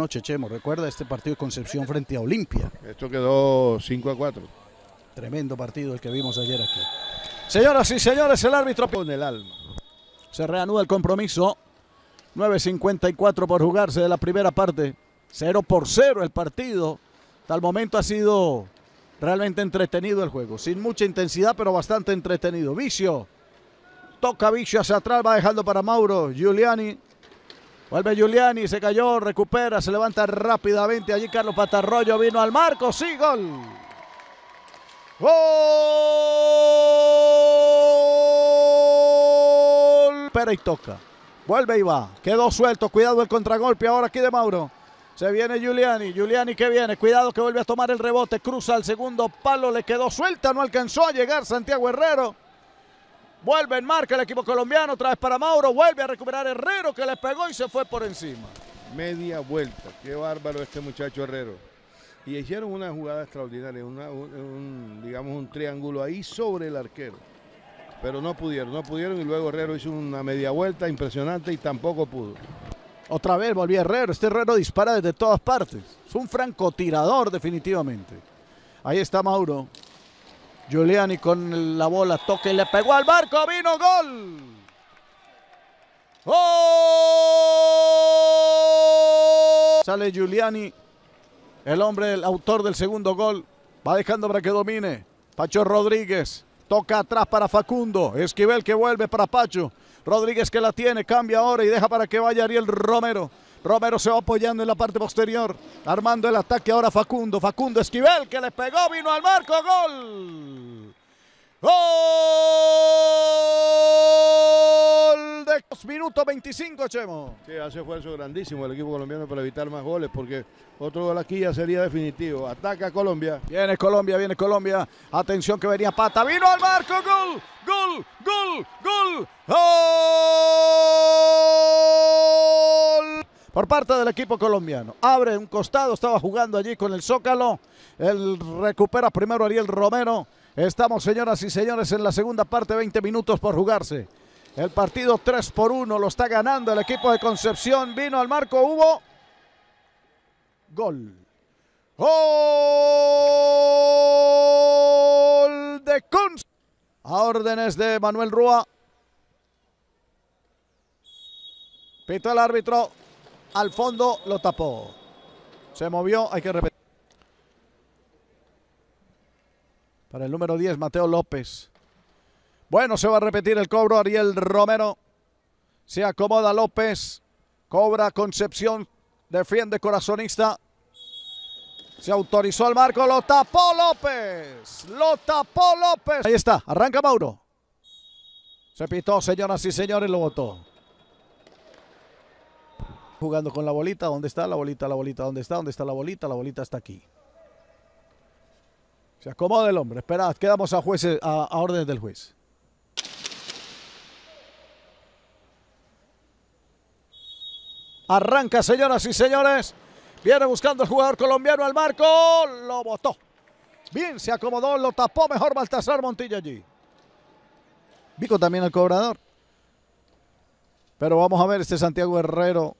noche, Chemo. Recuerda este partido de Concepción frente a Olimpia. Esto quedó 5 a 4. Tremendo partido el que vimos ayer aquí. Señoras y señores, el árbitro pone el alma. Se reanuda el compromiso. 9.54 por jugarse de la primera parte. 0 por 0 el partido. Hasta el momento ha sido realmente entretenido el juego. Sin mucha intensidad, pero bastante entretenido. Vicio. Toca Vicio hacia atrás, va dejando para Mauro Giuliani. Vuelve Giuliani, se cayó, recupera, se levanta rápidamente. Allí Carlos Patarroyo vino al marco. Sí, gol. Gol. Espera y toca. Vuelve y va. Quedó suelto. Cuidado el contragolpe ahora aquí de Mauro. Se viene Giuliani. Giuliani que viene. Cuidado que vuelve a tomar el rebote. Cruza al segundo palo. Le quedó suelta. No alcanzó a llegar Santiago Herrero. Vuelve en marca el equipo colombiano, otra vez para Mauro, vuelve a recuperar Herrero que le pegó y se fue por encima. Media vuelta, qué bárbaro este muchacho Herrero. Y hicieron una jugada extraordinaria, un, digamos un triángulo ahí sobre el arquero. Pero no pudieron, no pudieron y luego Herrero hizo una media vuelta impresionante y tampoco pudo. Otra vez volvió Herrero, este Herrero dispara desde todas partes. Es un francotirador definitivamente. Ahí está Mauro, Giuliani con la bola, toca y le pegó al barco, vino gol. ¡Gol! Sale Giuliani, el hombre, el autor del segundo gol. Va dejando para que domine. Pacho Rodríguez. Toca atrás para Facundo. Esquivel que vuelve para Pacho. Rodríguez que la tiene, cambia ahora y deja para que vaya Ariel Romero. Romero se va apoyando en la parte posterior. Armando el ataque ahora Facundo. Facundo Esquivel que le pegó, vino al marco. Gol. Gol de minutos 25, Chemo. Sí, hace esfuerzo grandísimo el equipo colombiano para evitar más goles, porque otro gol aquí ya sería definitivo. Ataca Colombia. Viene Colombia, viene Colombia. Atención que venía Pata. Vino al marco. Gol, gol, gol, gol. ¡Gol! ¡Oh! por parte del equipo colombiano. Abre un costado, estaba jugando allí con el Zócalo. El recupera primero Ariel Romero. Estamos, señoras y señores, en la segunda parte, 20 minutos por jugarse. El partido 3 por 1 lo está ganando el equipo de Concepción. Vino al marco, hubo gol. Gol de Concepción. A órdenes de Manuel Rúa. Pito el árbitro al fondo, lo tapó. Se movió, hay que repetir. Para el número 10, Mateo López. Bueno, se va a repetir el cobro, Ariel Romero. Se acomoda López. Cobra Concepción. Defiende Corazonista. Se autorizó al marco. Lo tapó López. Lo tapó López. Ahí está. Arranca Mauro. Se pitó, señoras y señores. Lo votó. Jugando con la bolita, ¿dónde está la bolita? La bolita, ¿dónde está? ¿Dónde está la bolita? La bolita está aquí. Se acomoda el hombre. Esperad, quedamos a jueces, a, a órdenes del juez. Arranca, señoras y señores. Viene buscando el jugador colombiano al marco. Lo botó. Bien, se acomodó, lo tapó mejor Baltasar Montilla allí. Vico también al cobrador. Pero vamos a ver este Santiago Herrero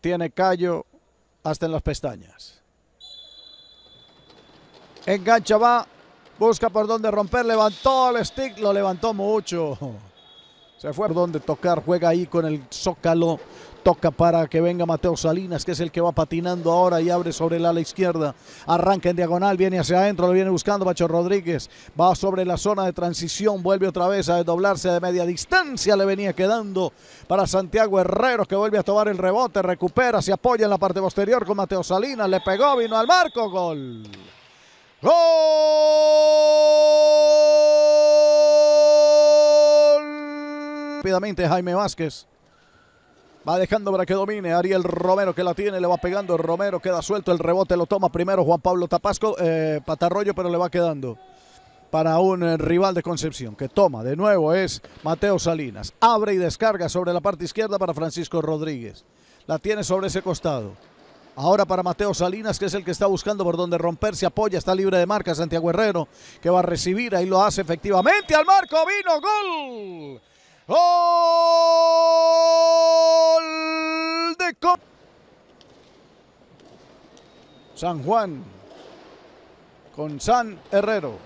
tiene callo hasta en las pestañas. Engancha va, busca por dónde romper, levantó el stick, lo levantó mucho. Se fue donde tocar, juega ahí con el Zócalo. Toca para que venga Mateo Salinas, que es el que va patinando ahora y abre sobre el ala izquierda. Arranca en diagonal, viene hacia adentro, lo viene buscando Bacho Rodríguez. Va sobre la zona de transición, vuelve otra vez a doblarse de media distancia. Le venía quedando para Santiago Herrero, que vuelve a tomar el rebote, recupera, se apoya en la parte posterior con Mateo Salinas. Le pegó, vino al marco, gol. ¡Gol! Jaime Vázquez. Va dejando para que domine Ariel Romero que la tiene, le va pegando Romero, queda suelto, el rebote lo toma primero Juan Pablo Tapasco, eh, patarroyo, pero le va quedando para un eh, rival de Concepción que toma de nuevo es Mateo Salinas. Abre y descarga sobre la parte izquierda para Francisco Rodríguez. La tiene sobre ese costado. Ahora para Mateo Salinas, que es el que está buscando por donde romperse, apoya, está libre de marca Santiago Herrero, que va a recibir, ahí lo hace efectivamente, al marco vino, gol ¡Gol de San Juan con San Herrero.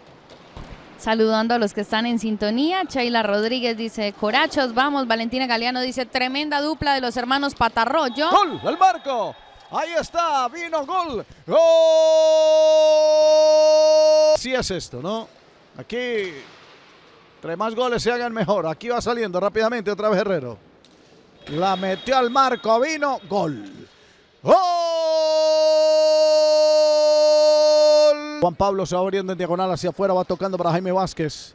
Saludando a los que están en sintonía, Sheila Rodríguez dice, Corachos, vamos, Valentina Galeano dice, tremenda dupla de los hermanos Patarroyo. ¡Gol! ¡El marco! Ahí está, vino gol. ¡Gol! Si es esto, ¿no? Aquí entre más goles se hagan mejor. Aquí va saliendo rápidamente otra vez Herrero. La metió al marco, vino, gol. ¡Gol! Juan Pablo se va abriendo en diagonal hacia afuera, va tocando para Jaime Vázquez.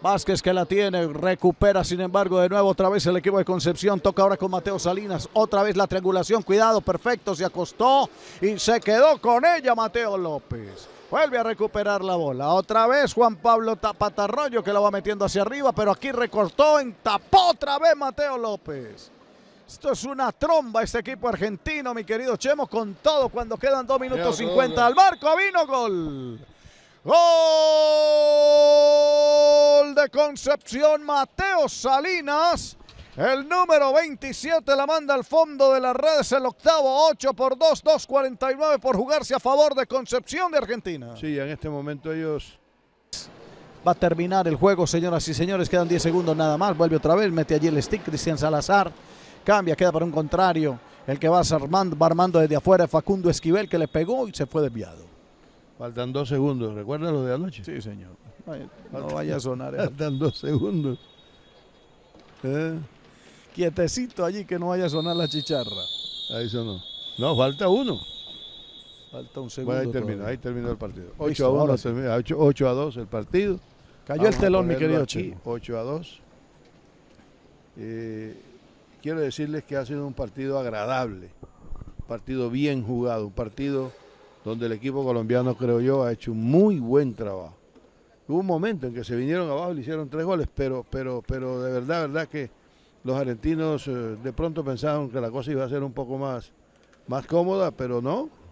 Vázquez que la tiene, recupera sin embargo de nuevo otra vez el equipo de Concepción, toca ahora con Mateo Salinas, otra vez la triangulación, cuidado, perfecto, se acostó y se quedó con ella Mateo López. Vuelve a recuperar la bola. Otra vez Juan Pablo Tapatarroyo que la va metiendo hacia arriba, pero aquí recortó, tapó otra vez Mateo López. Esto es una tromba este equipo argentino, mi querido Chemo, con todo cuando quedan 2 minutos 50 al barco, Vino gol. Gol de Concepción Mateo Salinas. El número 27 la manda al fondo de las redes, el octavo, 8 por 2, 2.49 por jugarse a favor de Concepción de Argentina. Sí, en este momento ellos... Va a terminar el juego, señoras y señores, quedan 10 segundos nada más, vuelve otra vez, mete allí el stick, Cristian Salazar, cambia, queda por un contrario, el que va armando, desde afuera Facundo Esquivel que le pegó y se fue desviado. Faltan dos segundos, ¿recuerda lo de anoche? Sí, señor. No, vaya a sonar. Faltan dos segundos. ¿Eh? quietecito allí que no vaya a sonar la chicharra. Ahí sonó. No, falta uno. Falta un segundo. ahí terminó, ahí terminó el partido. 8 a 1, 8, a 2 el partido. Cayó el telón, mi querido Chico. 8 a 2. Eh, quiero decirles que ha sido un partido agradable, un partido bien jugado, un partido donde el equipo colombiano, creo yo, ha hecho un muy buen trabajo. Hubo un momento en que se vinieron abajo y le hicieron tres goles, pero, pero, pero de verdad, verdad que los argentinos eh, de pronto pensaron que la cosa iba a ser un poco más, más cómoda, pero no,